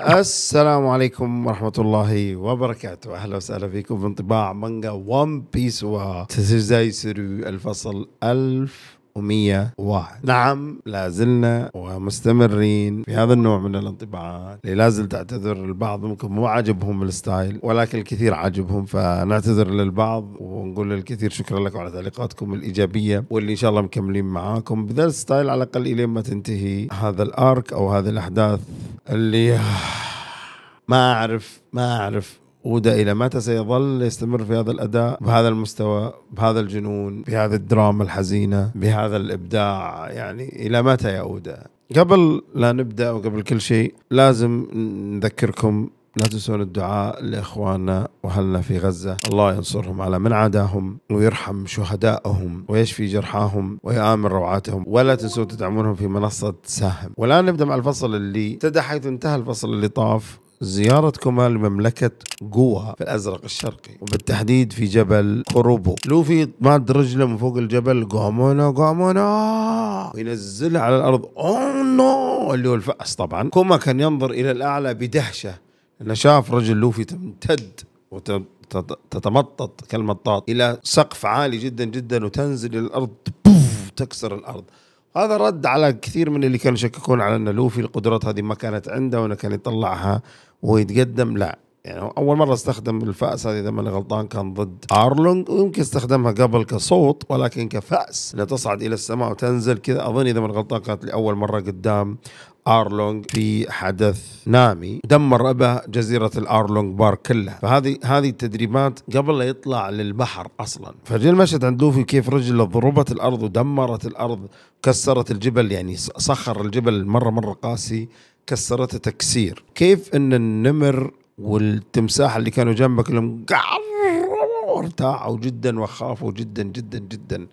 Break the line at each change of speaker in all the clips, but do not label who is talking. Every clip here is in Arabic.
السلام عليكم ورحمة الله وبركاته أهلا وسهلا فيكم في انطباع مانجا ون بيس و الفصل ألف 101 نعم لا زلنا ومستمرين في هذا النوع من الانطباعات اللي لازل اعتذر البعض ممكن مو عاجبهم الستايل ولكن الكثير عاجبهم فنعتذر للبعض ونقول للكثير شكرا لكم على تعليقاتكم الايجابيه واللي ان شاء الله مكملين معاكم بذا الستايل على الاقل الين ما تنتهي هذا الارك او هذه الاحداث اللي ما اعرف ما اعرف ودا إلى متى سيظل يستمر في هذا الأداء بهذا المستوى بهذا الجنون بهذه الدراما الحزينة بهذا الإبداع يعني إلى متى يا أودا قبل لا نبدأ وقبل كل شيء لازم نذكركم لا تنسون الدعاء لاخواننا واهلنا في غزه، الله ينصرهم على من عاداهم ويرحم شهدائهم ويشفي جرحاهم ويامن روعاتهم، ولا تنسوا تدعمونهم في منصه ساهم، والان نبدا مع الفصل اللي ابتدى حيث انتهى الفصل اللي طاف زيارة لمملكة جوا في الأزرق الشرقي وبالتحديد في جبل كوروبو لوفي ماد رجله من فوق الجبل قامونا قامونا وينزلها على الأرض أوه نو اللي هو الفأس طبعا كوما كان ينظر إلى الأعلى بدهشة لأنه شاف رجل لوفي تمتد وتتمطط كالمطاط إلى سقف عالي جدا جدا وتنزل إلى الأرض بوف تكسر الأرض هذا رد على كثير من اللي كانوا يشككون على ان لوفي القدرات هذه ما كانت عنده وانه كان يطلعها ويتقدم لا يعني اول مره استخدم الفاس هذه اذا ماني غلطان كان ضد ارلونج ويمكن استخدمها قبل كصوت ولكن كفاس انها تصعد الى السماء وتنزل كذا اظن اذا ماني غلطان كانت لاول مره قدام ارلونج في حدث نامي دمر ابا جزيره الارلونج بار كلها فهذه هذه التدريبات قبل لا يطلع للبحر اصلا فجاء المشهد عند لوفي كيف رجله ضربت الارض ودمرت الارض كسرت الجبل يعني صخر الجبل مره مره قاسي كسرته تكسير كيف ان النمر والتمساح اللي كانوا جنبك لهم ارتاعوا جدا وخافوا جدا جدا جدا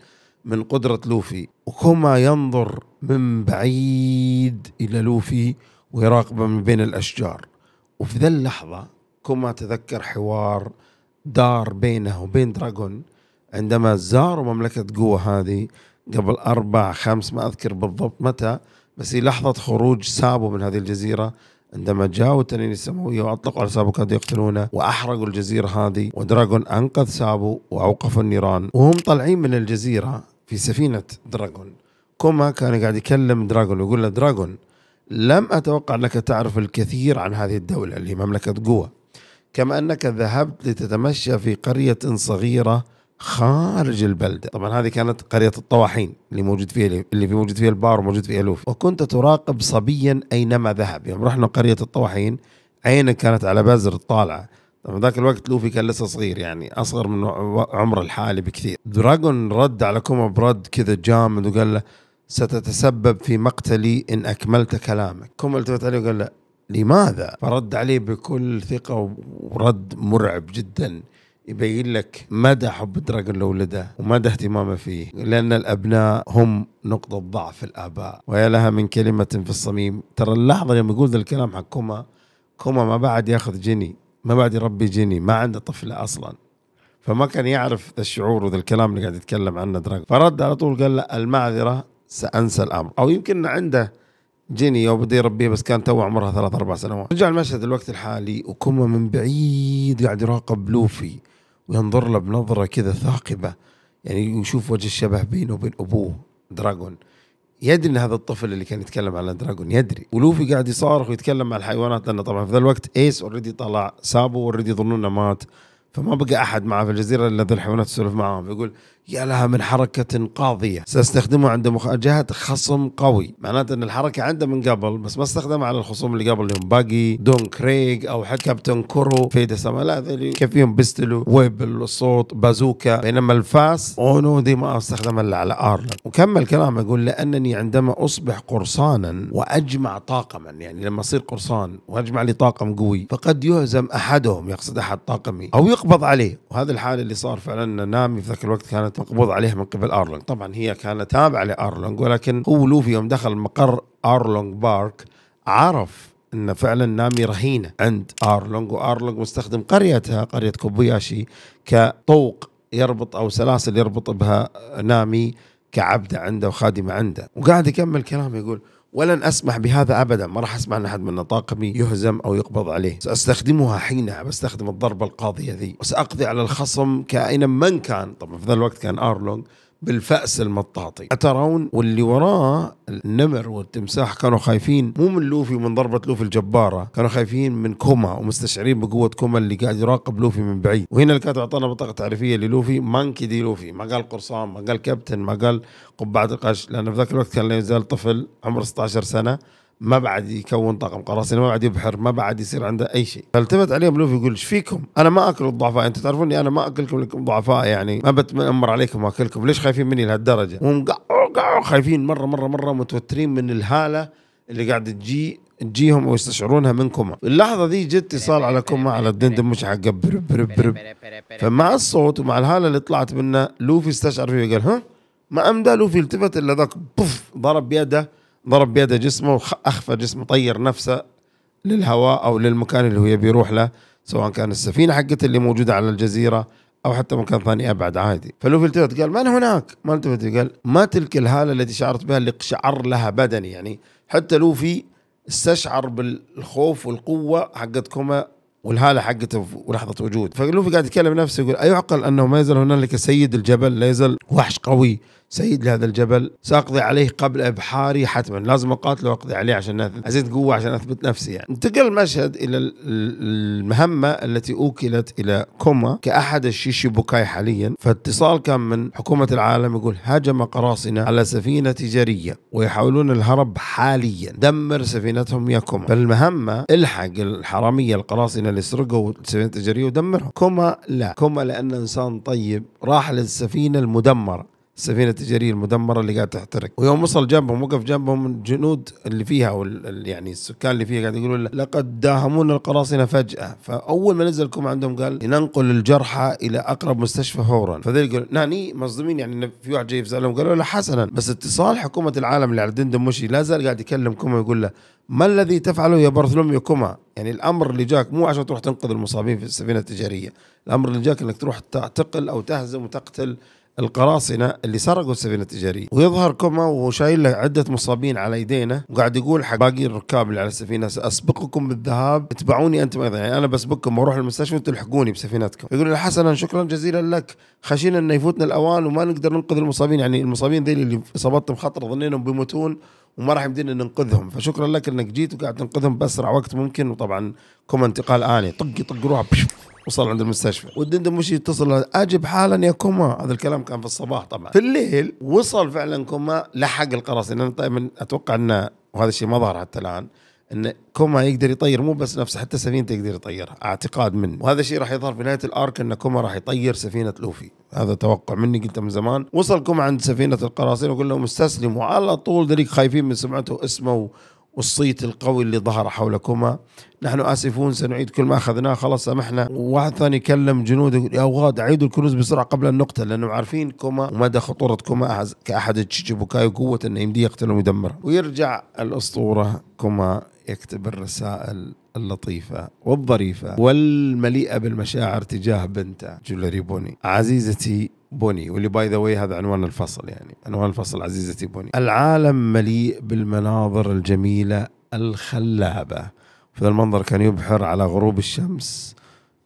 من قدرة لوفي وكما ينظر من بعيد إلى لوفي ويراقبه من بين الأشجار وفي ذا اللحظة كما تذكر حوار دار بينه وبين دراجون عندما زاروا مملكة قوة هذه قبل أربع خمس ما أذكر بالضبط متى بس هي لحظة خروج سابو من هذه الجزيرة عندما جاءوا التنين السماوية وأطلقوا على سابو كانوا يقتلونه وأحرقوا الجزيرة هذه ودراغون أنقذ سابو وأوقفوا النيران وهم طالعين من الجزيرة في سفينة دراغون كوما كان قاعد يكلم دراغون ويقول له دراغون لم أتوقع أنك تعرف الكثير عن هذه الدولة اللي هي مملكة قوة كما أنك ذهبت لتتمشى في قرية صغيرة خارج البلده طبعا هذه كانت قريه الطواحين اللي موجود فيها اللي في موجود فيها البار وموجود فيها لوفي وكنت تراقب صبيا اينما ذهب يوم رحنا قريه الطواحين عينك كانت على بازر الطالعه طبعا ذاك الوقت لوفي كان لسه صغير يعني اصغر من عمره الحالي بكثير دراجون رد على كوما برد كذا جامد وقال له ستتسبب في مقتلي ان اكملت كلامك كوما التفت عليه وقال له لماذا فرد عليه بكل ثقه ورد مرعب جدا يبين لك مدى حب دراجون لولده ومدى اهتمامه فيه لأن الأبناء هم نقطة ضعف الآباء ويا لها من كلمة في الصميم ترى اللحظة يوم يقول ذا الكلام حق كوما كوما ما بعد ياخذ جني ما بعد يربي جني ما عنده طفلة أصلا فما كان يعرف ذا الشعور وذا الكلام اللي قاعد يتكلم عنه دراجون فرد على طول قال له المعذرة سأنسى الأمر أو يمكن عنده جيني يوم بدي يربيه بس كان تو عمرها ثلاث اربع سنوات رجع المشهد الوقت الحالي وكما من بعيد قاعد يراقب لوفي وينظر له بنظرة كذا ثاقبة يعني يشوف وجه الشبه بينه وبين أبوه دراجون يدري ان هذا الطفل اللي كان يتكلم على دراجون يدري ولوفي قاعد يصارخ ويتكلم مع الحيوانات لانه طبعا في ذا الوقت ايس اوريدي طلع سابو اوريدي يظنون انه مات فما بقى احد معه في الجزيره الا ذي الحيوانات تسولف معاهم فيقول يا لها من حركة قاضية سأستخدمه عند مواجهة خصم قوي معناته أن الحركة عنده من قبل بس ما استخدمها على الخصوم اللي قبل هم باقي دون كريغ أو حتى كابتن كورو فيدا سما لا ذلي كيفيهم بيستلو ويبل الصوت بازوكا بينما الفاس أونو دي ما استخدمها إلا على أرلن وكمل كلامه يقول لأنني عندما أصبح قرصانا وأجمع طاقما يعني لما أصير قرصان وأجمع لي طاقم قوي فقد يهزم أحدهم يقصد أحد طاقمي أو يقبض عليه وهذا الحال اللي صار فعلا نامي في ذاك الوقت كانت كانت مقبوض عليها من قبل ارلونج طبعا هي كانت تابعه لارلونج ولكن هو لوفي يوم دخل مقر ارلونج بارك عرف ان فعلا نامي رهينه عند ارلونج وارلونج مستخدم قريتها قريه كوبياشي كطوق يربط او سلاسل يربط بها نامي كعبده عنده وخادمه عنده وقاعد يكمل كلامه يقول ولن اسمح بهذا ابدا ما راح اسمح ان احد من نطاقمي يهزم او يقبض عليه ساستخدمها حينها بستخدم الضربه القاضيه ذي وساقضي على الخصم كائنا من كان طبعا في ذا الوقت كان ارلونج بالفأس المطاطي أترون واللي وراه النمر والتمساح كانوا خايفين مو من لوفي ومن ضربة لوفي الجبارة كانوا خايفين من كوما ومستشعرين بقوة كوما اللي قاعد يراقب لوفي من بعيد وهنا الكاتب أعطانا بطاقة تعريفية للوفي مانكي دي لوفي ما قال قرصان ما قال كابتن ما قال قبعة القش لأنه في ذاك الوقت كان لا يزال طفل عمره 16 سنة ما بعد يكون طاقم قراصنه ما بعد يبحر ما بعد يصير عنده اي شيء فالتفت عليهم لوفي يقول ايش فيكم انا ما اكل الضعفاء انتم تعرفوني انا ما اكلكم لكم ضعفاء يعني ما بتامر عليكم واكلكم ليش خايفين مني لهالدرجه وهم خايفين مره مره مره متوترين من الهاله اللي قاعده تجي تجيهم ويستشعرونها من كوما اللحظة دي جت اتصال على كوما على الدندن مش حق برب برب برب فمع الصوت ومع الهالة اللي طلعت منه لوفي استشعر فيه وقال ها ما أمدى لوفي التفت إلا ذاك بوف ضرب بيده ضرب بيده جسمه واخفى جسمه طير نفسه للهواء او للمكان اللي هو يبي يروح له سواء كان السفينه حقته اللي موجوده على الجزيره او حتى مكان ثاني ابعد عادي فلوفي التفت قال من هناك ما التفت قال ما تلك الهاله التي شعرت بها اللي شعر لها بدني يعني حتى لوفي استشعر بالخوف والقوه حقتكم والهاله حقته في لحظه وجود فلوفي قاعد يتكلم نفسه يقول ايعقل انه ما يزال هنالك سيد الجبل لا يزال وحش قوي سيد لهذا الجبل ساقضي عليه قبل ابحاري حتما لازم اقاتله واقضي عليه عشان ازيد قوه عشان اثبت نفسي يعني انتقل المشهد الى المهمه التي اوكلت الى كوما كاحد الشيشيبوكاي حاليا فاتصال كان من حكومه العالم يقول هاجم قراصنه على سفينه تجاريه ويحاولون الهرب حاليا دمر سفينتهم يا كوما فالمهمه الحق الحراميه القراصنه اللي سرقوا السفينه التجاريه ودمرهم كوما لا كوما لانه انسان طيب راح للسفينه المدمره السفينه التجاريه المدمره اللي قاعد تحترق ويوم وصل جنبهم وقف جنبهم الجنود اللي فيها او يعني السكان اللي فيها قاعد يقولون لقد داهمونا القراصنه فجاه فاول ما نزل كوم عندهم قال لننقل الجرحى الى اقرب مستشفى فورا فذي يقول ناني مصدومين يعني في واحد جاي يسالهم قالوا له حسنا بس اتصال حكومه العالم اللي على مشي لا زال قاعد يكلم كوما يقول له ما الذي تفعله يا برثلوميو كوما يعني الامر اللي جاك مو عشان تروح تنقذ المصابين في السفينه التجاريه الامر اللي جاك انك تروح تعتقل او تهزم وتقتل القراصنة اللي سرقوا السفينة التجارية ويظهر كوما وشايل له عدة مصابين على يدينا وقاعد يقول حق باقي الركاب اللي على السفينة ساسبقكم بالذهاب اتبعوني أنتم أيضا يعني أنا بسبقكم وأروح المستشفى وتلحقوني تلحقوني بسفينتكم يقول له حسنا شكرا جزيلا لك خشينا أن يفوتنا الأوان وما نقدر ننقذ المصابين يعني المصابين ذي اللي إصابتهم خطر ظنينهم بيموتون وما راح يمدينا ننقذهم فشكرا لك انك جيت وقاعد تنقذهم باسرع وقت ممكن وطبعا كم انتقال اني طق طق روح وصل عند المستشفى والدندن مش يتصل اجب حالا يا كوما هذا الكلام كان في الصباح طبعا في الليل وصل فعلا كوما لحق القراصنه طيب اتوقع انه وهذا الشيء ما ظهر حتى الان ان كوما يقدر يطير مو بس نفسه حتى سفينته يقدر يطيرها اعتقاد مني وهذا الشيء راح يظهر في نهايه الارك ان كوما راح يطير سفينه لوفي هذا توقع مني قلته من زمان وصل كوما عند سفينه القراصنه وقال لهم استسلموا على طول ذلك خايفين من سمعته واسمه والصيت القوي اللي ظهر حول كوما نحن اسفون سنعيد كل ما اخذناه خلاص سامحنا وواحد ثاني كلم جنوده يا اوغاد اعيدوا الكنوز بسرعه قبل ان نقتل لانهم عارفين كوما ومدى خطوره كوما كاحد تشيبوكاي وقوه انه يمديه يقتلهم ويدمرهم ويرجع الاسطوره كما يكتب الرسائل اللطيفة والظريفة والمليئة بالمشاعر تجاه بنته جولري بوني عزيزتي بوني واللي باي ذا هذا عنوان الفصل يعني عنوان الفصل عزيزتي بوني العالم مليء بالمناظر الجميلة الخلابة فذا المنظر كان يبحر على غروب الشمس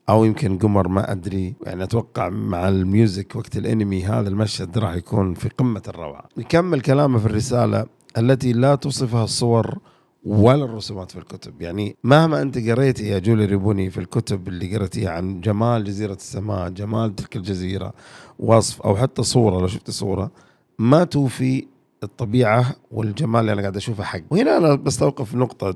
او يمكن قمر ما ادري يعني اتوقع مع الميوزك وقت الانمي هذا المشهد راح يكون في قمه الروعه يكمل كلامه في الرساله التي لا توصفها الصور ولا الرسومات في الكتب يعني مهما انت قريتي يا جولي ريبوني في الكتب اللي قريتيها عن جمال جزيره السماء جمال تلك الجزيره وصف او حتى صوره لو شفت صوره ما توفي الطبيعه والجمال اللي انا قاعد اشوفه حق وهنا انا بستوقف نقطه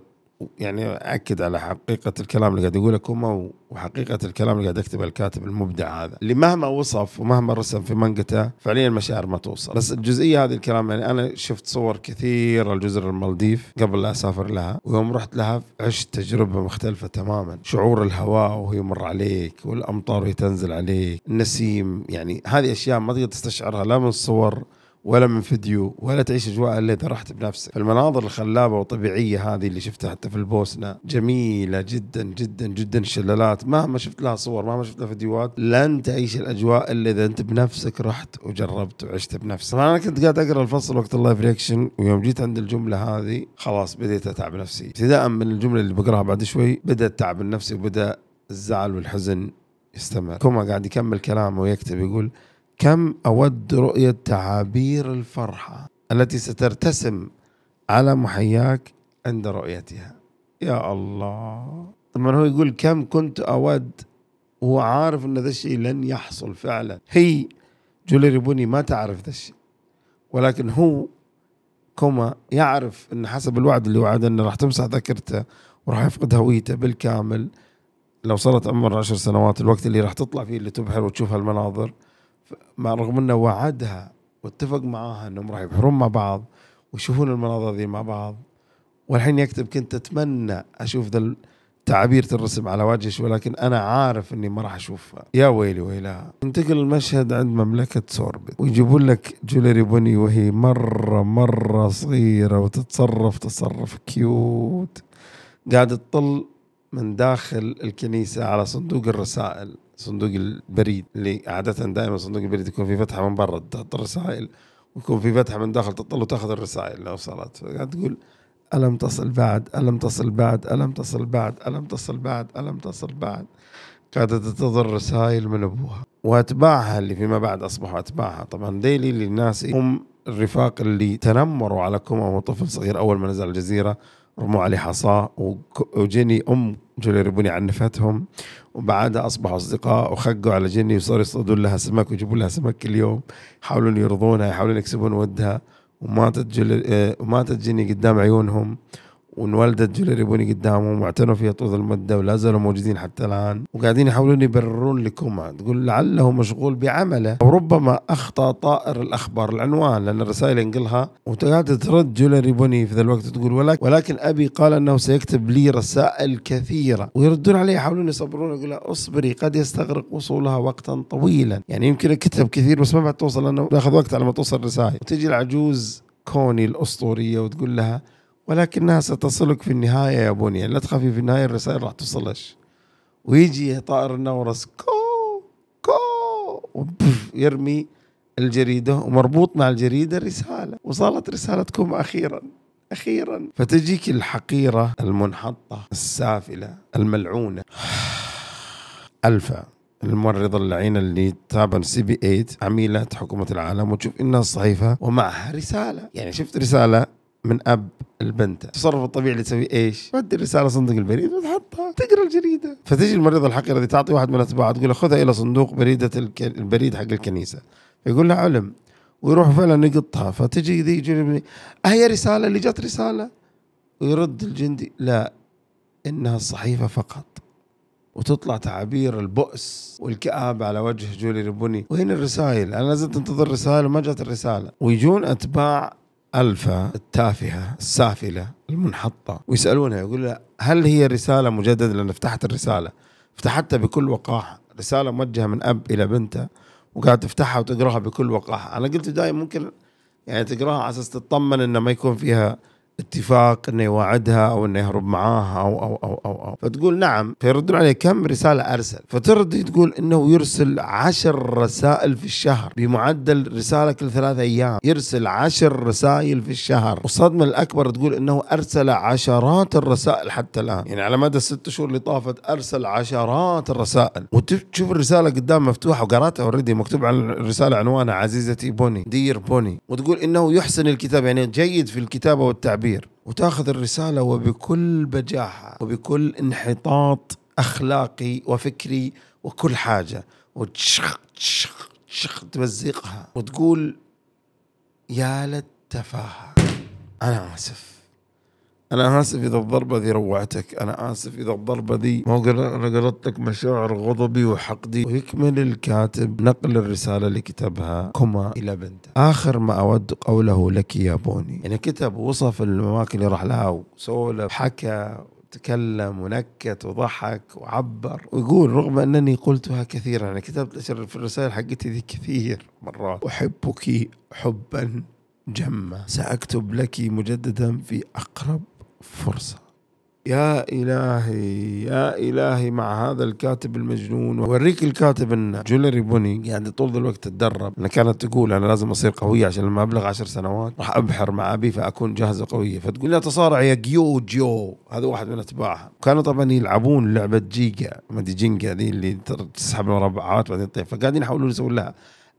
يعني اكد على حقيقه الكلام اللي قاعد يقوله كوما وحقيقه الكلام اللي قاعد يكتبه الكاتب المبدع هذا اللي مهما وصف ومهما رسم في منقته فعليا المشاعر ما توصل بس الجزئيه هذه الكلام يعني انا شفت صور كثيره لجزر المالديف قبل لا اسافر لها ويوم رحت لها عشت تجربه مختلفه تماما شعور الهواء وهو يمر عليك والامطار وهي تنزل عليك النسيم يعني هذه اشياء ما تقدر تستشعرها لا من الصور ولا من فيديو ولا تعيش اجواء الا اذا رحت بنفسك المناظر الخلابه والطبيعيه هذه اللي شفتها حتى في البوسنه جميله جدا جدا جدا الشلالات مهما شفت لها صور مهما شفت لها فيديوهات لن تعيش الاجواء الا اذا انت بنفسك رحت وجربت وعشت بنفسك طبعا انا كنت قاعد اقرا الفصل وقت اللايف ريكشن ويوم جيت عند الجمله هذه خلاص بديت اتعب نفسي ابتداء من الجمله اللي بقراها بعد شوي بدا التعب النفسي وبدا الزعل والحزن يستمر كوما قاعد يكمل كلامه ويكتب يقول كم أود رؤية تعابير الفرحة التي سترتسم على محياك عند رؤيتها يا الله طبعا هو يقول كم كنت أود هو عارف أن ذا الشيء لن يحصل فعلا هي جولي ريبوني ما تعرف ذا الشيء ولكن هو كوما يعرف أن حسب الوعد اللي وعده أنه راح تمسح ذاكرته وراح يفقد هويته بالكامل لو صارت عمر عشر سنوات الوقت اللي راح تطلع فيه اللي تبحر وتشوف هالمناظر مع رغم انه وعدها واتفق معاها انهم راح يبحرون مع بعض ويشوفون المناظر ذي مع بعض والحين يكتب كنت اتمنى اشوف ذا تعبير الرسم على وجهي ولكن انا عارف اني ما راح اشوفها يا ويلي ويلها ينتقل المشهد عند مملكه سوربت ويجيبون لك جولري بوني وهي مره مره صغيره وتتصرف تصرف كيوت قاعده تطل من داخل الكنيسه على صندوق الرسائل صندوق البريد اللي عاده دائما صندوق البريد يكون في فتحه من برا تحط الرسائل ويكون في فتحه من داخل تطل وتاخذ الرسائل لو وصلت فقاعد تقول ألم تصل بعد ألم تصل بعد ألم تصل بعد ألم تصل بعد ألم تصل بعد قاعدة تنتظر رسائل من أبوها وأتباعها اللي فيما بعد أصبحوا أتباعها طبعا ديلي للناس هم الرفاق اللي تنمروا على كوما وهو طفل صغير أول ما نزل الجزيرة رموا عليه حصى وجيني ام جولي ربوني عنفتهم وبعدها اصبحوا اصدقاء وخقوا على جيني وصاروا يصطادون لها سمك ويجيبوا لها سمك كل يوم يحاولون يرضونها يحاولون يكسبون ودها وماتت جولي آه، وماتت جيني قدام عيونهم وانولدت جوليري بوني قدامهم واعتنوا فيها طول المدة ولا زالوا موجودين حتى الآن وقاعدين يحاولون يبررون لكوما تقول لعله مشغول بعمله وربما أخطأ طائر الأخبار العنوان لأن الرسائل ينقلها وقاعدة ترد جولري بوني في ذا الوقت تقول ولكن, ولكن أبي قال أنه سيكتب لي رسائل كثيرة ويردون عليه يحاولون يصبرون يقول أصبري قد يستغرق وصولها وقتا طويلا يعني يمكن كتب كثير بس ما بعد توصل لأنه ياخذ وقت على ما توصل الرسائل وتجي العجوز كوني الأسطورية وتقول لها ولكنها ستصلك في النهايه يا بني يعني لا تخافي في النهايه الرسائل راح توصلش ويجي طائر النورس كو كو يرمي الجريده ومربوط مع الجريده رساله وصارت رسالتكم اخيرا اخيرا فتجيك الحقيره المنحطه السافله الملعونه الفا الممرضة اللعينة اللي تابع سي بي 8 عميلة حكومة العالم وتشوف انها صحيفة ومعها رسالة يعني شفت رسالة من اب البنت التصرف الطبيعي اللي تسويه ايش؟ تودي الرساله صندوق البريد وتحطها تقرا الجريده فتجي المريضه الحقيره اللي تعطي واحد من الاتباع تقول له خذها الى صندوق بريده الك... البريد حق الكنيسه يقول لها علم ويروح فعلا يقطها فتجي ذي يجي هي رساله اللي جت رساله ويرد الجندي لا انها الصحيفه فقط وتطلع تعابير البؤس والكآبة على وجه جولي ربوني وين الرسائل أنا زلت أنتظر رسالة وما جت الرسالة ويجون أتباع ألفا التافهة السافلة المنحطة ويسألونها يقول لها هل هي رسالة مجددة لأن فتحت الرسالة فتحتها بكل وقاحة رسالة موجهة من أب إلى بنته وقاعد تفتحها وتقراها بكل وقاحة أنا قلت دائما ممكن يعني تقراها على أساس تطمن أنه ما يكون فيها اتفاق انه يواعدها او انه يهرب معاها او او او او, أو. فتقول نعم فيردون عليه كم رساله ارسل فترضي تقول انه يرسل عشر رسائل في الشهر بمعدل رساله كل ثلاثة ايام يرسل عشر رسائل في الشهر والصدمه الاكبر تقول انه ارسل عشرات الرسائل حتى الان يعني على مدى الست شهور اللي طافت ارسل عشرات الرسائل وتشوف الرساله قدام مفتوحه وقراتها اوريدي مكتوب على الرساله عنوانها عزيزتي بوني دير بوني وتقول انه يحسن الكتابه يعني جيد في الكتابه والتعبير التعبير وتاخذ الرسالة وبكل بجاحة وبكل انحطاط أخلاقي وفكري وكل حاجة وتشخ تشخ تشخ تمزقها وتقول يا للتفاهة أنا آسف انا اسف اذا الضربه ذي روعتك انا اسف اذا الضربه ذي ما انا قلت لك مشاعر غضبي وحقدي ويكمل الكاتب نقل الرساله اللي كتبها كما الى بنته اخر ما اود قوله لك يا بوني يعني كتب وصف الاماكن اللي راح لها وسولف حكى تكلم ونكت وضحك وعبر ويقول رغم انني قلتها كثيرا انا كتبت في الرسائل حقتي ذي كثير مرات احبك حبا جما ساكتب لك مجددا في اقرب فرصة يا إلهي يا إلهي مع هذا الكاتب المجنون ووريك الكاتب أن جولري بوني يعني طول الوقت تدرب أنا كانت تقول أنا لازم أصير قوية عشان لما أبلغ عشر سنوات راح أبحر مع أبي فأكون جاهزة قوية فتقول لا تصارع يا جيو جيو هذا واحد من أتباعها كانوا طبعا يلعبون لعبة جيجا ما دي جينجا دي اللي تسحب المربعات بعدين تطيح فقاعدين يحاولون يسوون لها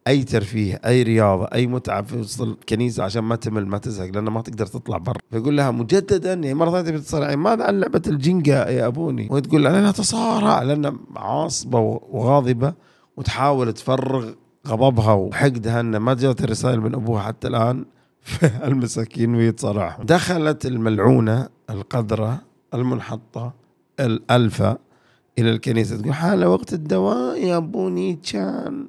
اي ترفيه اي رياضه اي متعه في وسط الكنيسه عشان ما تمل ما تزهق لانه ما تقدر تطلع برا فيقول لها مجددا مره ثانيه بتتصارع ماذا عن لعبه الجنجا يا ابوني وهي تقول انا اتصارع لانها عاصبه وغاضبه وتحاول تفرغ غضبها وحقدها ان ما جات الرسائل من ابوها حتى الان المساكين ويتصارعهم دخلت الملعونه القذره المنحطه الالفه الى الكنيسه تقول حان وقت الدواء يا ابوني تشان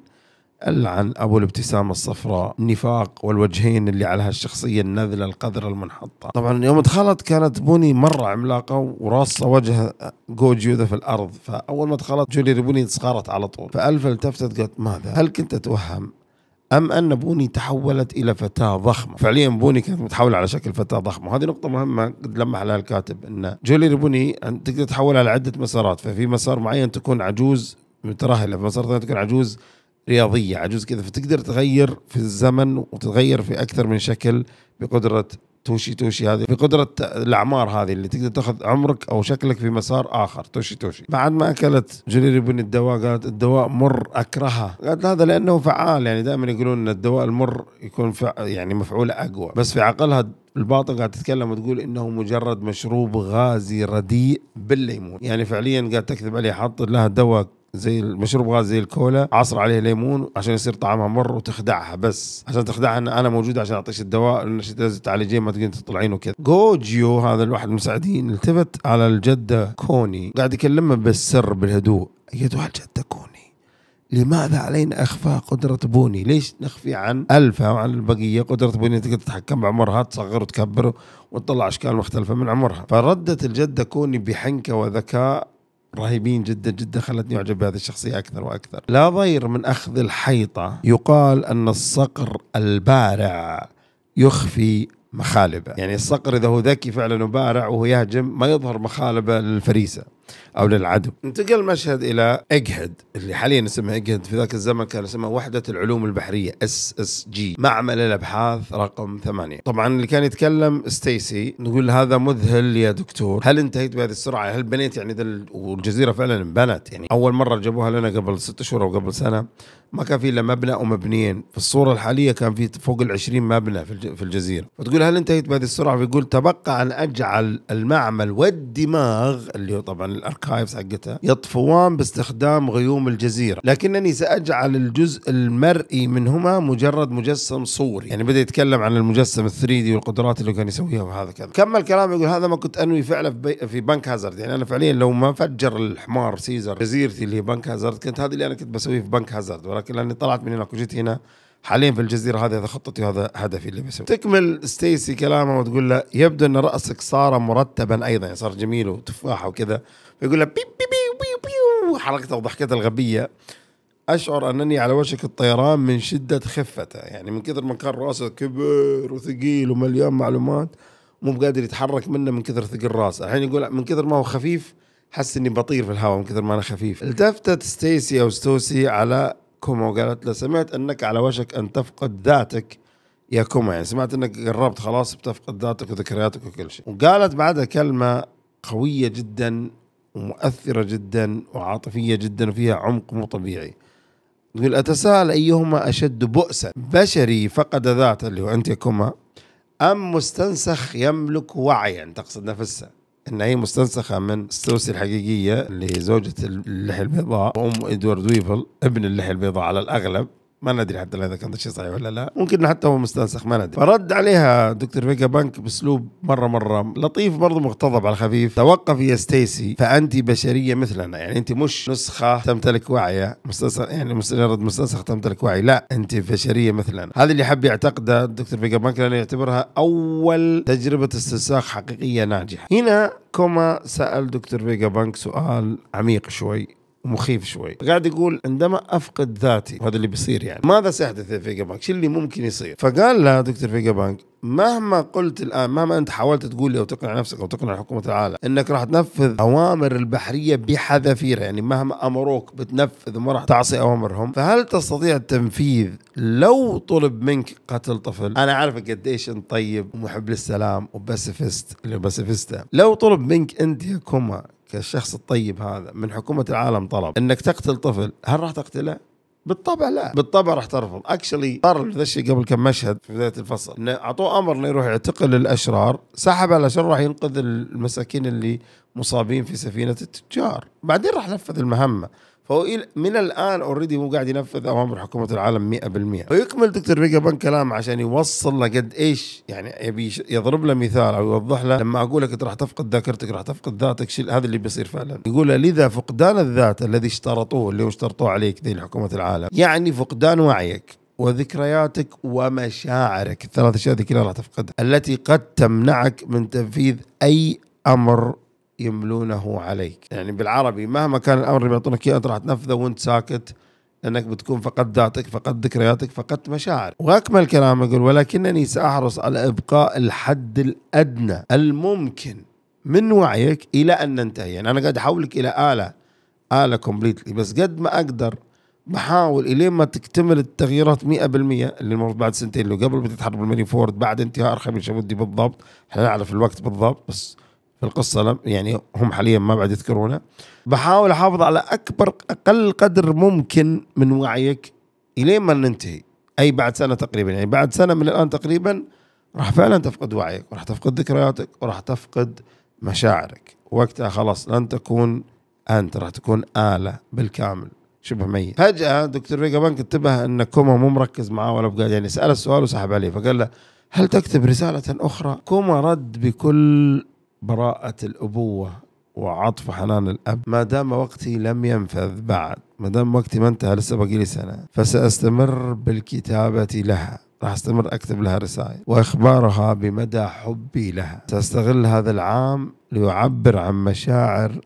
ألعن أبو الابتسامة الصفراء النفاق والوجهين اللي على هالشخصية النذلة القذرة المنحطة طبعا يوم دخلت كانت بوني مرة عملاقة وراصة وجه جوجيو ذا في الأرض فأول ما دخلت جولي بوني صغرت على طول فألف التفتت قالت ماذا هل كنت أتوهم أم أن بوني تحولت إلى فتاة ضخمة فعليا بوني كانت متحولة على شكل فتاة ضخمة وهذه نقطة مهمة قد لمح لها الكاتب أن جولي بوني تقدر تحولها على عدة مسارات ففي مسار معين تكون عجوز مترهلة في مسار ثاني تكون عجوز رياضيه عجوز كذا فتقدر تغير في الزمن وتتغير في اكثر من شكل بقدره توشي توشي هذه بقدرة الأعمار هذه اللي تقدر تاخذ عمرك أو شكلك في مسار آخر توشي توشي بعد ما أكلت جريري بني الدواء قالت الدواء مر أكرهه قالت هذا لأنه فعال يعني دائما يقولون أن الدواء المر يكون فع يعني مفعوله أقوى بس في عقلها الباطن قاعد تتكلم وتقول انه مجرد مشروب غازي رديء بالليمون يعني فعليا قاعد تكذب عليه حاط لها دواء زي المشروب غاز زي الكولا عصر عليه ليمون عشان يصير طعمها مر وتخدعها بس عشان تخدعها ان انا موجود عشان اعطيش الدواء لازم تعالجين ما تقدرين تطلعين وكذا جوجيو هذا الواحد المساعدين التفت على الجده كوني قاعد يكلمها بالسر بالهدوء ايتها الجده كوني لماذا علينا اخفاء قدره بوني؟ ليش نخفي عن الفا وعن البقيه قدره بوني تقدر تتحكم بعمرها تصغر وتكبر وتطلع اشكال مختلفه من عمرها، فردت الجده كوني بحنكه وذكاء رهيبين جدا جدا خلتني أعجب بهذه الشخصية أكثر وأكثر لا ضير من أخذ الحيطة يقال أن الصقر البارع يخفي مخالبه يعني الصقر إذا هو ذكي فعلا وبارع وهو يهجم ما يظهر مخالبه للفريسة او للعدو انتقل المشهد الى اجهد اللي حاليا اسمها اجهد في ذاك الزمن كان اسمها وحده العلوم البحريه اس اس جي معمل الابحاث رقم ثمانية طبعا اللي كان يتكلم ستيسي نقول هذا مذهل يا دكتور هل انتهيت بهذه السرعه هل بنيت يعني دل... والجزيره فعلا انبنت يعني اول مره جابوها لنا قبل ست شهور او قبل سنه ما كان في الا مبنى ومبنيين في الصوره الحاليه كان في فوق ال 20 مبنى في الجزيره فتقول هل انتهيت بهذه السرعه فيقول تبقى ان اجعل المعمل والدماغ اللي هو طبعا الاركايفز حقتها يطفوان باستخدام غيوم الجزيره لكنني ساجعل الجزء المرئي منهما مجرد مجسم صوري يعني بدا يتكلم عن المجسم الثري دي والقدرات اللي كان يسويها وهذا كذا كمل كلام يقول هذا ما كنت انوي فعله في, بي... في بنك هازارد يعني انا فعليا لو ما فجر الحمار سيزر جزيرتي اللي هي بنك هازارد كنت هذا اللي انا كنت بسويه في بنك هازارد ولكن لاني طلعت من هناك وجيت هنا حاليا في الجزيره هذه هذا خطتي وهذا هدفي اللي بسويه تكمل ستيسي كلامه وتقول له يبدو ان راسك صار مرتبا ايضا يعني صار جميل وتفاحه وكذا فيقول له بيب بي بي بي بي حركته وضحكته الغبيه اشعر انني على وشك الطيران من شده خفته يعني من كثر ما كان راسه كبير وثقيل ومليان معلومات مو بقادر يتحرك منه من كثر ثقل راسه الحين يقول من كثر ما هو خفيف حس اني بطير في الهواء من كثر ما انا خفيف التفتت ستيسي او ستوسي على كوما وقالت له سمعت انك على وشك ان تفقد ذاتك يا كوما يعني سمعت انك قربت خلاص بتفقد ذاتك وذكرياتك وكل شيء وقالت بعدها كلمه قويه جدا ومؤثره جدا وعاطفيه جدا وفيها عمق مو طبيعي تقول اتساءل ايهما اشد بؤسا بشري فقد ذاته اللي هو انت يا كوما ام مستنسخ يملك وعيا تقصد نفسه ان هي مستنسخه من ستوسي الحقيقيه اللي هي زوجة اللحية البيضاء وام ادوارد ويفل ابن اللحية البيضاء على الاغلب ما ندري حتى اذا كان شيء صحيح ولا لا ممكن حتى هو مستنسخ ما ندري فرد عليها دكتور فيجا بانك باسلوب مره مره لطيف برضه مغتضب على الخفيف توقف يا ستيسي فانت بشريه مثلنا يعني انت مش نسخه تمتلك وعي مستنسخ يعني مجرد مستنسخ تمتلك وعي لا انت بشريه مثلنا هذا اللي حب يعتقده دكتور فيجا بانك لانه يعتبرها اول تجربه استنساخ حقيقيه ناجحه هنا كوما سال دكتور فيجا بانك سؤال عميق شوي ومخيف شوي قاعد يقول عندما أفقد ذاتي وهذا اللي بيصير يعني ماذا سيحدث يا فيجا بانك شو اللي ممكن يصير فقال لها دكتور فيجا بانك مهما قلت الان مهما انت حاولت تقول لي او تقنع نفسك او تقنع حكومه العالم انك راح تنفذ اوامر البحريه بحذافيرها يعني مهما امروك بتنفذ وما راح تعصي اوامرهم فهل تستطيع التنفيذ لو طلب منك قتل طفل انا عارفك قديش انت طيب ومحب للسلام وباسفست اللي باسفستا لو طلب منك انت يا كوما كالشخص الطيب هذا من حكومه العالم طلب انك تقتل طفل هل راح تقتله؟ بالطبع لا بالطبع راح ترفض اكشلي صار ذا الشيء قبل كم مشهد في بدايه الفصل انه اعطوه امر انه يروح يعتقل الاشرار سحب على الاشرار راح ينقذ المساكين اللي مصابين في سفينه التجار بعدين راح نفذ المهمه فهو من الان اوريدي هو قاعد ينفذ اوامر حكومه العالم 100% ويكمل دكتور فيجابان كلام عشان يوصل لقد ايش يعني يبي يضرب له مثال او يوضح له لما اقول لك انت راح تفقد ذاكرتك راح تفقد ذاتك شيل هذا اللي بيصير فعلا يقول لذا فقدان الذات الذي اشترطوه اللي هو اشترطوه عليك ذي حكومه العالم يعني فقدان وعيك وذكرياتك ومشاعرك الثلاث اشياء ذي كلها راح تفقدها التي قد تمنعك من تنفيذ اي امر يملونه عليك يعني بالعربي مهما كان الامر اللي بيعطونك اياه انت راح تنفذه وانت ساكت لانك بتكون فقدت ذاتك فقدت ذكرياتك فقدت مشاعر واكمل كلام يقول ولكنني ساحرص على ابقاء الحد الادنى الممكن من وعيك الى ان ننتهي يعني انا قاعد احولك الى اله اله كومبليتلي بس قد ما اقدر بحاول الين ما تكتمل التغييرات 100% اللي المفروض بعد سنتين لو قبل بتتحرك بالمني فورد بعد انتهاء ارخميش مدي بالضبط احنا نعرف الوقت بالضبط بس في القصة لم يعني هم حاليا ما بعد يذكرونه بحاول أحافظ على أكبر أقل قدر ممكن من وعيك إلين ما ننتهي أي بعد سنة تقريبا يعني بعد سنة من الآن تقريبا راح فعلا تفقد وعيك وراح تفقد ذكرياتك وراح تفقد مشاعرك وقتها خلاص لن تكون أنت راح تكون آلة بالكامل شبه ميت فجأة دكتور فيجا بانك انتبه أن كوما مو مركز معاه ولا بقى يعني سأل السؤال وسحب عليه فقال له هل تكتب رسالة أخرى؟ كوما رد بكل براءة الأبوة وعطف حنان الأب ما دام وقتي لم ينفذ بعد ما دام وقتي ما انتهى لسه باقي لي سنة فسأستمر بالكتابة لها راح استمر اكتب لها رسائل واخبارها بمدى حبي لها ساستغل هذا العام ليعبر عن مشاعر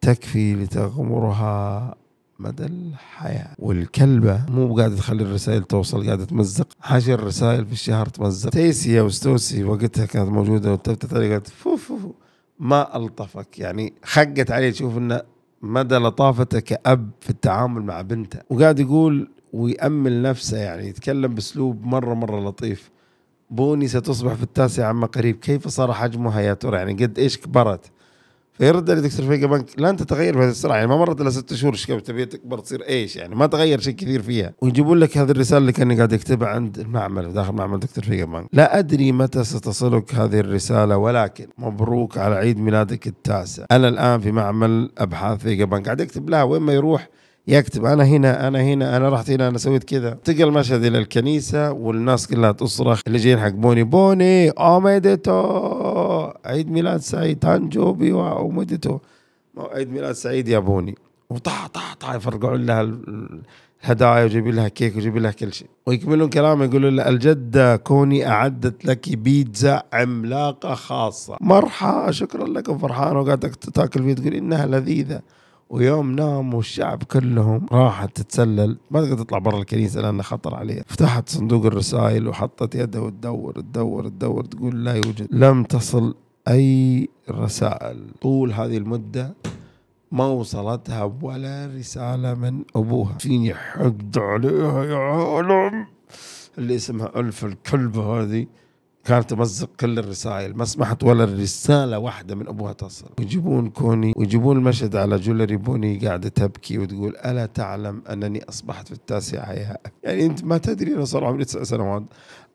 تكفي لتغمرها مدى الحياة والكلبة مو قاعدة تخلي الرسائل توصل قاعدة تمزق عشر رسائل في الشهر تمزق تيسي يا استوسي وقتها كانت موجودة والتفتت علي قالت فو فو ما ألطفك يعني خقت عليه تشوف انه مدى لطافته كأب في التعامل مع بنته وقاعد يقول ويأمل نفسه يعني يتكلم بأسلوب مرة مرة لطيف بوني ستصبح في التاسع عما قريب كيف صار حجمها يا ترى يعني قد إيش كبرت فيرد علي دكتور فيجا بنك لن تتغير بهذه السرعه يعني ما مرت الا ست شهور ايش تبي تكبر تصير ايش يعني ما تغير شيء كثير فيها ويجيبون لك هذه الرساله اللي كان قاعد اكتبها عند المعمل داخل معمل دكتور فيجا بنك لا ادري متى ستصلك هذه الرساله ولكن مبروك على عيد ميلادك التاسع انا الان في معمل ابحاث فيجا بنك قاعد اكتب لها وين ما يروح يكتب انا هنا انا هنا انا رحت هنا انا سويت كذا انتقل المشهد الى الكنيسه والناس كلها تصرخ اللي جايين حق بوني بوني اوميديتو عيد ميلاد سعيد جوبي ومدته عيد ميلاد سعيد يا بوني وطع طع طع يفرقعوا لها الهدايا وجيب لها كيك وجيب لها كل شيء ويكملون كلامه يقولوا لها الجدة كوني أعدت لك بيتزا عملاقة خاصة مرحى شكرا لك وفرحانة وقعدت تاكل فيه تقول إنها لذيذة ويوم ناموا الشعب كلهم راحت تتسلل ما تقدر تطلع برا الكنيسه لانه خطر عليها فتحت صندوق الرسائل وحطت يدها وتدور تدور تدور تقول لا يوجد لم تصل اي رسائل طول هذه المده ما وصلتها ولا رساله من ابوها فيني حقد عليها يا عالم اللي اسمها الف الكلب هذه كانت تمزق كل الرسائل ما سمحت ولا رسالة واحدة من أبوها تصل ويجيبون كوني ويجيبون المشهد على جولري بوني قاعدة تبكي وتقول ألا تعلم أنني أصبحت في التاسعة يا يعني أنت ما تدري أنا صار عمري تسع سنوات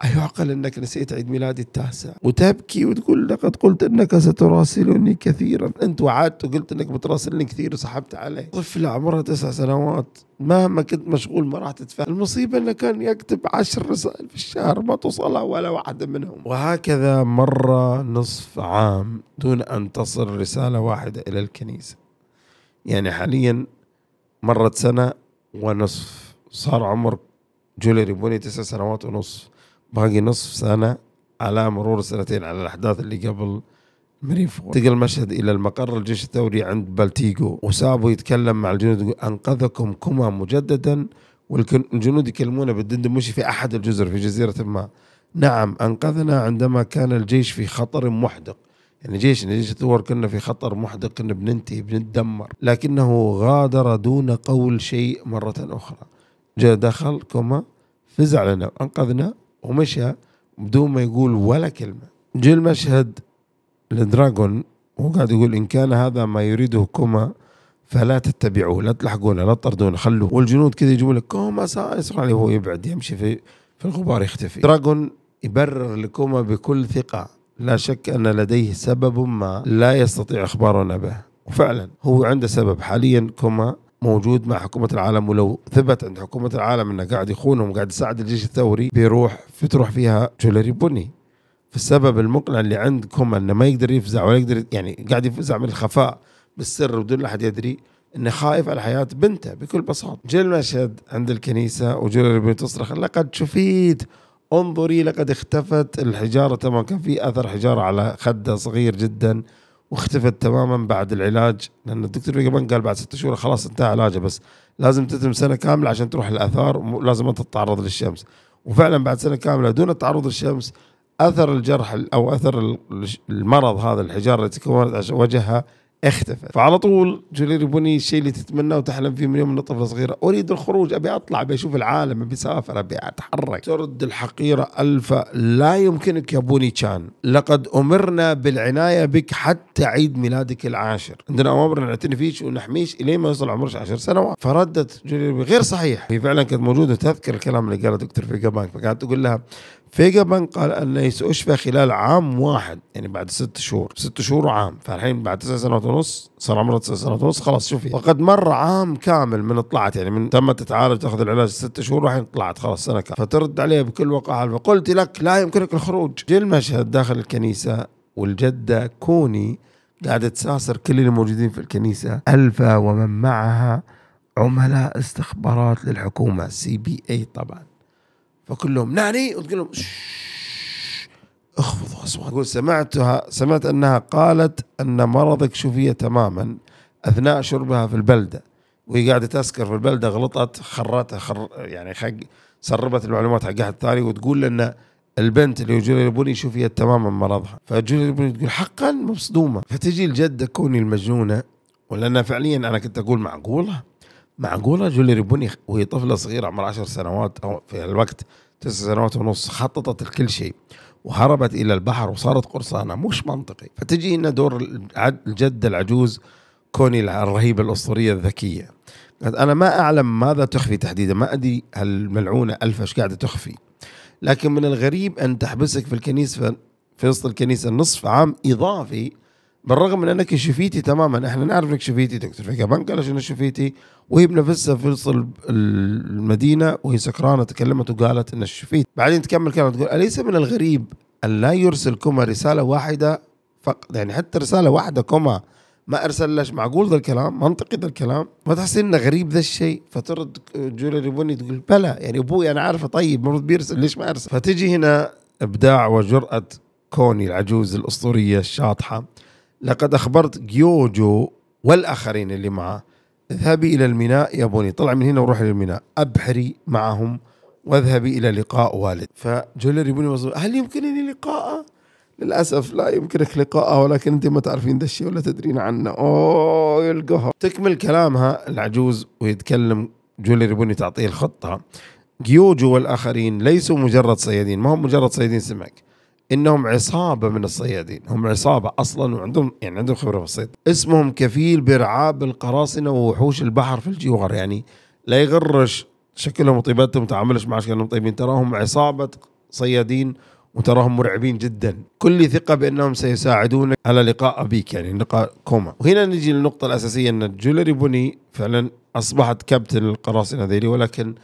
أيعقل أيوة، أنك نسيت عيد ميلادي التاسع وتبكي وتقول لقد قلت أنك ستراسلني كثيرا أنت وعدت وقلت أنك بتراسلني كثير وسحبت عليه طفل عمرها تسع سنوات مهما كنت مشغول ما راح تتفهم المصيبة أنه كان يكتب عشر رسائل في الشهر ما توصلها ولا واحدة منهم وهكذا مر نصف عام دون أن تصل رسالة واحدة إلى الكنيسة يعني حاليا مرت سنة ونصف صار عمر جولي ريبوني تسع سنوات ونصف باقي نصف سنة على مرور سنتين على الأحداث اللي قبل مريف تقل المشهد إلى المقر الجيش الثوري عند بالتيجو وسابو يتكلم مع الجنود أنقذكم كما مجددا والجنود يكلمونه بالدندمشي في أحد الجزر في جزيرة ما نعم أنقذنا عندما كان الجيش في خطر محدق يعني جيشنا يعني جيش الثور كنا في خطر محدق كنا بننتهي بنتدمر لكنه غادر دون قول شيء مرة أخرى جاء دخل كما فزع لنا أنقذنا ومشى بدون ما يقول ولا كلمة جاء المشهد لدراغون وقاعد يقول إن كان هذا ما يريده كوما فلا تتبعوه لا تلحقونه لا تطردونه خلوه والجنود كذا يجيبوا لك كوما يصير عليه هو يبعد يمشي في في الغبار يختفي دراغون يبرر لكوما بكل ثقة لا شك أن لديه سبب ما لا يستطيع إخبارنا به وفعلا هو عنده سبب حاليا كوما موجود مع حكومه العالم ولو ثبت عند حكومه العالم انه قاعد يخونهم قاعد يساعد الجيش الثوري بيروح فتروح فيها جولري بني فالسبب المقنع اللي عندكم انه ما يقدر يفزع ولا يقدر يعني قاعد يفزع من الخفاء بالسر بدون احد يدري انه خايف على حياه بنته بكل بساطه. جل المشهد عند الكنيسه وجولري بني تصرخ لقد شفيت انظري لقد اختفت الحجاره تمام كان في اثر حجاره على خده صغير جدا واختفت تماما بعد العلاج لان الدكتور بيجمان قال بعد ستة شهور خلاص انتهى علاجه بس لازم تتم سنه كامله عشان تروح الاثار ولازم انت تتعرض للشمس وفعلا بعد سنه كامله دون التعرض للشمس اثر الجرح او اثر المرض هذا الحجاره اللي تكونت على وجهها اختفت فعلى طول جوليري بوني الشيء اللي تتمناه وتحلم فيه من يوم انها طفله صغيره اريد الخروج ابي اطلع ابي اشوف العالم ابي اسافر ابي اتحرك ترد الحقيره الفا لا يمكنك يا بوني تشان لقد امرنا بالعنايه بك حتى عيد ميلادك العاشر عندنا اوامر نعتني فيك ونحميش الين ما يوصل عمرك 10 سنوات فردت جوليري بوني غير صحيح هي فعلا كانت موجوده تذكر الكلام اللي قاله دكتور فيجا بانك فكانت تقول لها بانك قال أن يستشفى خلال عام واحد يعني بعد ست شهور ست شهور وعام فالحين بعد تسع سنوات ونص صار عمره تسع سنوات ونص خلاص شوفي وقد مر عام كامل من طلعت يعني من تم تتعالج تاخذ العلاج ست شهور والحين طلعت خلاص سنه كامل فترد عليه بكل وقاحه فقلت لك لا يمكنك الخروج جي المشهد داخل الكنيسه والجده كوني قاعدة تساسر كل اللي موجودين في الكنيسة ألفا ومن معها عملاء استخبارات للحكومة سي بي اي طبعا فكلهم ناني نعني وتقول لهم اخفضوا اصواتكم يقول سمعتها سمعت انها قالت ان مرضك شفي تماما اثناء شربها في البلده وهي قاعده تسكر في البلده غلطت خرتها خر يعني حق سربت المعلومات حق احد ثاني وتقول لنا البنت اللي جوليا البني شفيت تماما مرضها فجوليا البني تقول حقا مصدومه فتجي الجده كوني المجنونه ولا انا فعليا انا كنت اقول معقوله معقولة جولي ريبوني وهي طفلة صغيرة عمرها عشر سنوات أو في الوقت تسع سنوات ونص خططت لكل شيء وهربت إلى البحر وصارت قرصانة مش منطقي فتجي هنا دور الجدة العجوز كوني الرهيبة الأسطورية الذكية أنا ما أعلم ماذا تخفي تحديدا ما أدري هالملعونة ألف إيش قاعدة تخفي لكن من الغريب أن تحبسك في الكنيسة في وسط الكنيسة نصف عام إضافي بالرغم من انك شفيتي تماما احنا نعرف انك شفيتي دكتور فيكا بنقل عشان شفيتي وهي بنفسها في وسط المدينه وهي سكرانه تكلمت وقالت ان شفيت بعدين تكمل كلامها تقول اليس من الغريب ان لا يرسلكما رساله واحده فقط يعني حتى رساله واحده كما ما لش معقول ذا الكلام منطقي ذا الكلام ما تحسين انه غريب ذا الشيء فترد جولري ريبوني تقول بلا يعني ابوي انا عارفه طيب المفروض بيرسل ليش ما ارسل فتجي هنا ابداع وجراه كوني العجوز الاسطوريه الشاطحه لقد أخبرت جيوجو والآخرين اللي معه اذهبي إلى الميناء يا بني طلع من هنا وروحي للميناء أبحري معهم واذهبي إلى لقاء والد فجولري بني مصر. هل يمكنني لقاءه؟ للأسف لا يمكنك لقاءه ولكن أنت ما تعرفين ذا الشيء ولا تدرين عنه أوه القهر تكمل كلامها العجوز ويتكلم جولري بني تعطيه الخطة جيوجو والآخرين ليسوا مجرد صيادين ما هم مجرد صيادين سمك انهم عصابه من الصيادين هم عصابه اصلا وعندهم يعني عندهم خبره في الصيد اسمهم كفيل برعاب القراصنه ووحوش البحر في الجوار يعني لا يغرش شكلهم وطيبتهم تعاملش مع شكلهم طيبين تراهم عصابه صيادين وتراهم مرعبين جدا كل ثقه بانهم سيساعدونك على لقاء ابيك يعني لقاء كوما وهنا نجي للنقطه الاساسيه ان الجولري بوني فعلا اصبحت كابتن القراصنه ذيلي ولكن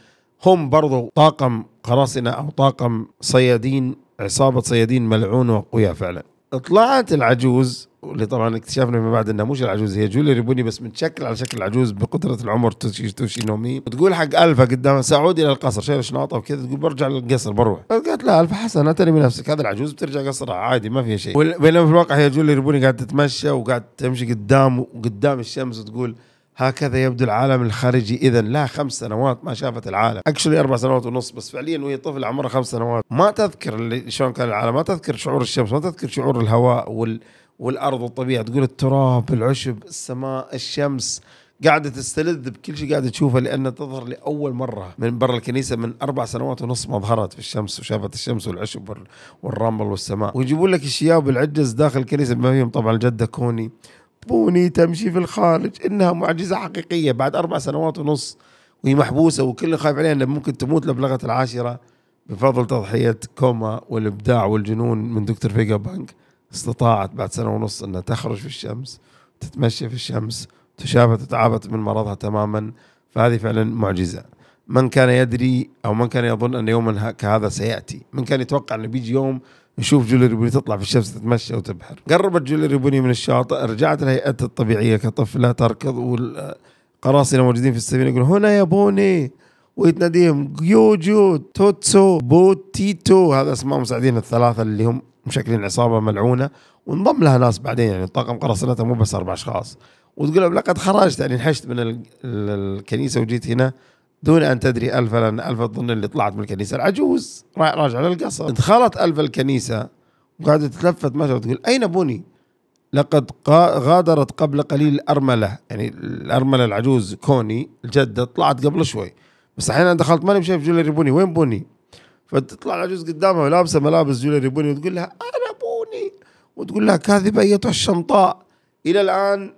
هم برضو طاقم قراصنه او طاقم صيادين عصابه صيادين ملعونه واقوياء فعلا طلعت العجوز اللي طبعا اكتشفنا فيما بعد انها مش العجوز هي جولي ريبوني بس متشكل على شكل العجوز بقدره العمر توشي توشي نومي وتقول حق الفا قدام سعود الى القصر شايل شنطة وكذا تقول برجع للقصر بروح قالت لا الفا حسن ترمي نفسك هذا العجوز بترجع قصرها عادي ما فيها شيء بينما في الواقع هي جولي ريبوني قاعده تتمشى وقاعده تمشي قدام وقدام الشمس وتقول هكذا يبدو العالم الخارجي اذا لا خمس سنوات ما شافت العالم اكشلي اربع سنوات ونص بس فعليا وهي طفله عمرها خمس سنوات ما تذكر شلون كان العالم ما تذكر شعور الشمس ما تذكر شعور الهواء وال والارض والطبيعه تقول التراب العشب السماء الشمس قاعده تستلذ بكل شيء قاعده تشوفه لانها تظهر لاول مره من برا الكنيسه من اربع سنوات ونص ما ظهرت في الشمس وشافت الشمس والعشب والرمل والسماء ويجيبون لك الشياب العجز داخل الكنيسه بما فيهم طبعا الجده كوني بوني تمشي في الخارج انها معجزه حقيقيه بعد اربع سنوات ونص وهي محبوسه وكل خايف عليها انها ممكن تموت لبلغة العاشره بفضل تضحيه كوما والابداع والجنون من دكتور فيجا بانك استطاعت بعد سنه ونص انها تخرج في الشمس تتمشى في الشمس تشافت وتعافت من مرضها تماما فهذه فعلا معجزه من كان يدري او من كان يظن ان يوما كهذا سياتي من كان يتوقع انه بيجي يوم نشوف جولري بوني تطلع في الشمس تتمشى وتبحر قربت جولري بوني من الشاطئ رجعت لهيئتها الطبيعية كطفلة تركض والقراصنة موجودين في السفينة يقولون هنا يا بوني ويتناديهم جيوجو توتسو بوتيتو هذا اسماء مساعدين الثلاثة اللي هم مشكلين عصابة ملعونة وانضم لها ناس بعدين يعني طاقم قراصنتها مو بس أربع أشخاص وتقول لهم لقد خرجت يعني انحشت من الكنيسة وجيت هنا دون أن تدري ألفا لأن ألفا تظن اللي طلعت من الكنيسة العجوز راجعة للقصر دخلت ألفا الكنيسة وقاعدة تتلفت مثلا تقول أين بني لقد غادرت قبل قليل الأرملة يعني الأرملة العجوز كوني الجدة طلعت قبل شوي بس الحين دخلت ماني بشايف جولري بني وين بني فتطلع العجوز قدامها لابسه ملابس جولري بني وتقول لها انا بوني وتقول لها كاذبه ايتها الشمطاء الى الان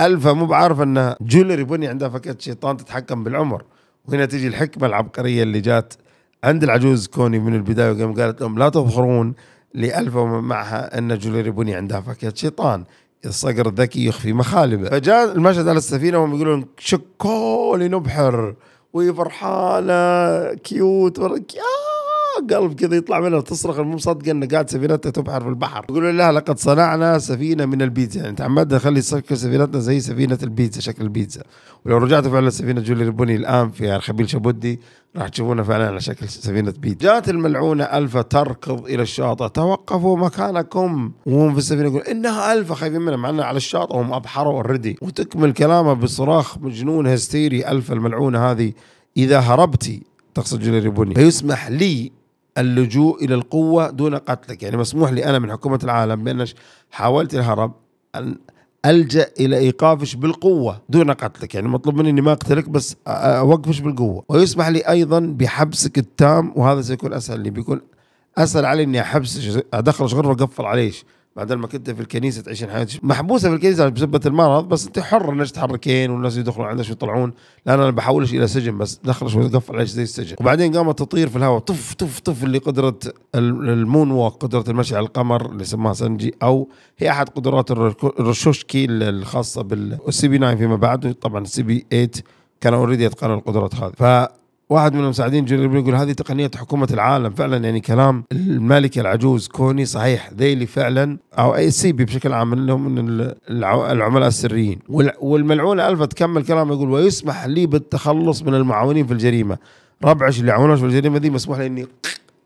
الفا مو بعارفه انها جولري بني عندها فكره شيطان تتحكم بالعمر وهنا تجي الحكمه العبقريه اللي جات عند العجوز كوني من البدايه وقام قالت لهم لا تظهرون لألفة ومن معها أن جوليري بني عندها فاكهة شيطان الصقر الذكي يخفي مخالبه فجاء المشهد على السفينة وهم يقولون شكولي نبحر وهي فرحانة كيوت آه قلب كذا يطلع منها وتصرخ مو مصدقه انه قاعد سفينتها تبحر في البحر يقول لها لقد صنعنا سفينه من البيتزا يعني تعمدنا نخلي سفينتنا زي سفينه البيتزا شكل البيتزا ولو رجعتوا فعلا سفينه جولي ربوني الان في الخبيل شبودي راح تشوفونها فعلا على شكل سفينه بيتزا جاءت الملعونه الفا تركض الى الشاطئ توقفوا مكانكم وهم في السفينه يقول انها الفا خايفين منها مع على الشاطئ وهم ابحروا اوريدي وتكمل كلامه بصراخ مجنون هستيري الفا الملعونه هذه اذا هربتي تقصد جولي بوني فيسمح لي اللجوء إلى القوة دون قتلك يعني مسموح لي أنا من حكومة العالم بأن حاولت الهرب أن ألجأ إلى إيقافش بالقوة دون قتلك يعني مطلوب مني أني ما أقتلك بس أوقفش بالقوة ويسمح لي أيضا بحبسك التام وهذا سيكون أسهل لي بيكون أسهل علي أني أحبسك ادخل غرفة أقفل عليش بدل ما كنت في الكنيسه تعيشين حياتك محبوسه في الكنيسه بسبب المرض بس انت حر انك تتحركين والناس يدخلوا عندك ويطلعون لان انا بحولش الى سجن بس دخلش قفل عليك زي السجن وبعدين قامت تطير في الهواء طف طف طف اللي قدره المون ووك قدره المشي على القمر اللي سماها سنجي او هي احد قدرات الرشوشكي الخاصه بالسي بي 9 فيما بعد طبعا السي بي 8 كان اوريدي اتقن القدرات هذه واحد من المساعدين جرير يقول هذه تقنية حكومة العالم فعلا يعني كلام الملكة العجوز كوني صحيح ذيلي فعلا أو أي سي بي بشكل عام منهم من العملاء السريين والملعون ألفا تكمل كلامه يقول ويسمح لي بالتخلص من المعاونين في الجريمة ربعش اللي يعاونون في الجريمة ذي مسموح لي إني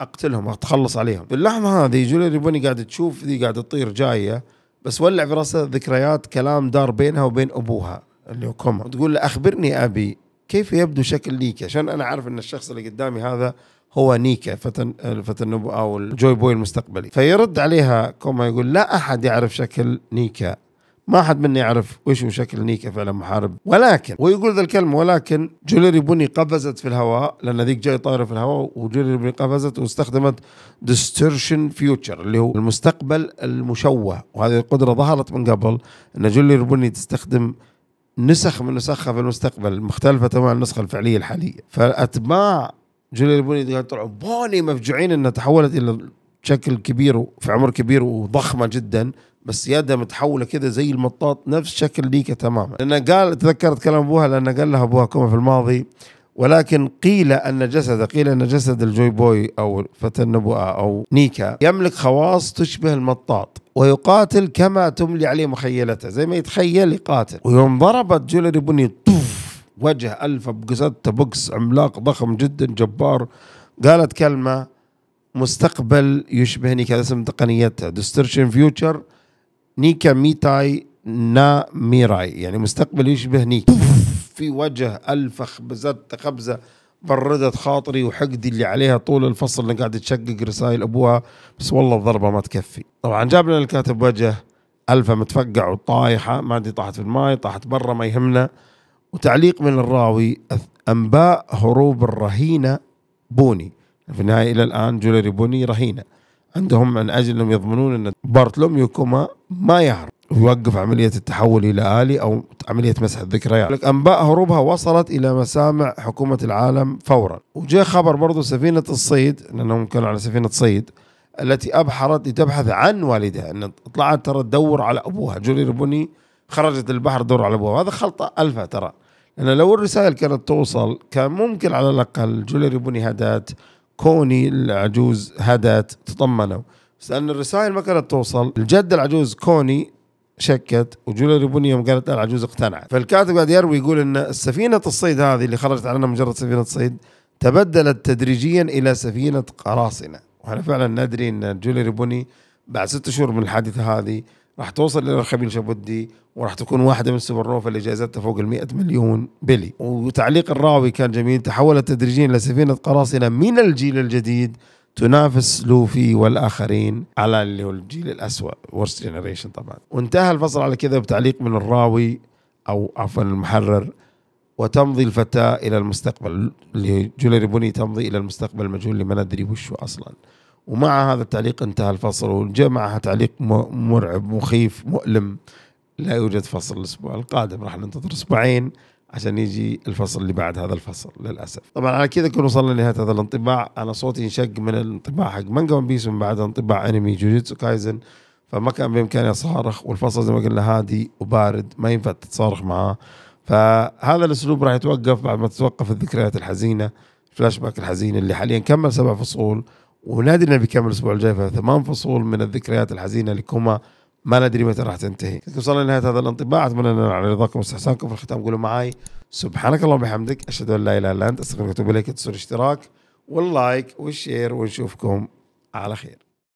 أقتلهم أتخلص عليهم في اللحظة هذه جولي ريبوني قاعد تشوف ذي قاعدة تطير جاية بس ولع في راسها ذكريات كلام دار بينها وبين أبوها اللي هو كوما تقول له أخبرني أبي كيف يبدو شكل نيكا عشان انا عارف ان الشخص اللي قدامي هذا هو نيكا فتى فتى او الجوي بوي المستقبلي فيرد عليها كوما يقول لا احد يعرف شكل نيكا ما احد مني يعرف وش هو شكل نيكا فعلا محارب ولكن ويقول ذا الكلمه ولكن جوليري بني قفزت في الهواء لان ذيك جاي طايره في الهواء وجوليري بني قفزت واستخدمت ديستورشن فيوتشر اللي هو المستقبل المشوه وهذه القدره ظهرت من قبل ان جوليري بني تستخدم نسخ من نسخها في المستقبل مختلفه تماما عن النسخه الفعليه الحاليه فاتباع جوليا البني طلعوا بوني مفجوعين انها تحولت الى شكل كبير في عمر كبير وضخمه جدا بس يدها متحوله كذا زي المطاط نفس شكل ليكا تماما لانه قال تذكرت كلام ابوها لان قال لها ابوها كوما في الماضي ولكن قيل أن جسد قيل أن جسد الجوي بوي أو فتى النبوءة أو نيكا يملك خواص تشبه المطاط ويقاتل كما تملي عليه مخيلته زي ما يتخيل يقاتل ويوم ضربت جولري بني طف وجه ألف بقسدته بوكس عملاق ضخم جدا جبار قالت كلمة مستقبل يشبه نيكا اسم تقنيتها دسترشن فيوتشر نيكا ميتاي نا ميراي يعني مستقبل يشبه نيكا في وجه الفخ بزت خبزه بردت خاطري وحقدي اللي عليها طول الفصل اللي قاعد تشقق رسائل ابوها بس والله الضربه ما تكفي طبعا جاب لنا الكاتب وجه الفا متفقع وطايحه ما ادري طاحت في الماي طاحت برا ما يهمنا وتعليق من الراوي انباء هروب الرهينه بوني في النهايه الى الان جولري بوني رهينه عندهم من اجل انهم يضمنون ان بارتلوميو كوما ما يهرب يوقف عملية التحول إلى آلي أو عملية مسح الذكريات يعني. أنباء هروبها وصلت إلى مسامع حكومة العالم فورا وجاء خبر برضو سفينة الصيد لأنهم كانوا على سفينة صيد التي أبحرت لتبحث عن والدها أن طلعت ترى تدور على أبوها جولي ربوني خرجت البحر تدور على أبوها هذا خلطة ألفة ترى لأن لو الرسائل كانت توصل كان ممكن على الأقل جولي ربوني هدات كوني العجوز هدات تطمنوا بس أن الرسائل ما كانت توصل الجد العجوز كوني شكت وجولي ريبون يوم قالت لا العجوز اقتنعت فالكاتب قاعد يروي يقول ان سفينه الصيد هذه اللي خرجت علينا مجرد سفينه صيد تبدلت تدريجيا الى سفينه قراصنه واحنا فعلا ندري ان جولي ريبوني بعد ست شهور من الحادثه هذه راح توصل الى الخبين شابودي وراح تكون واحده من السوبر نوفا اللي جائزتها فوق ال 100 مليون بلي وتعليق الراوي كان جميل تحولت تدريجيا الى سفينه قراصنه من الجيل الجديد تنافس لوفي والاخرين على اللي هو الجيل الاسوء ورست جنريشن طبعا وانتهى الفصل على كذا بتعليق من الراوي او عفوا المحرر وتمضي الفتاة إلى المستقبل اللي جولري بوني تمضي إلى المستقبل المجهول اللي ما ندري وشو أصلا ومع هذا التعليق انتهى الفصل وجاء معها تعليق مرعب مخيف مؤلم لا يوجد فصل الأسبوع القادم راح ننتظر أسبوعين عشان يجي الفصل اللي بعد هذا الفصل للاسف طبعا على كذا نكون وصلنا لنهايه هذا الانطباع انا صوتي انشق من الانطباع حق مانجا ون بيس ومن بعدها انطباع انمي جوجيتسو كايزن فما كان بامكاني اصارخ والفصل زي ما قلنا هادي وبارد ما ينفع تتصارخ معاه فهذا الاسلوب راح يتوقف بعد ما تتوقف الذكريات الحزينه الفلاش باك الحزين اللي حاليا كمل سبع فصول ونادر انه بيكمل الاسبوع الجاي فثمان فصول من الذكريات الحزينه لكوما ما ندري متى راح تنتهي وصلنا لنهايه هذا الانطباع اتمنى ان على رضاكم واستحسانكم في الختام قولوا معي سبحانك اللهم وبحمدك اشهد ان لا اله الا انت استغفرك واتوب اليك تنسوا الاشتراك واللايك والشير ونشوفكم على خير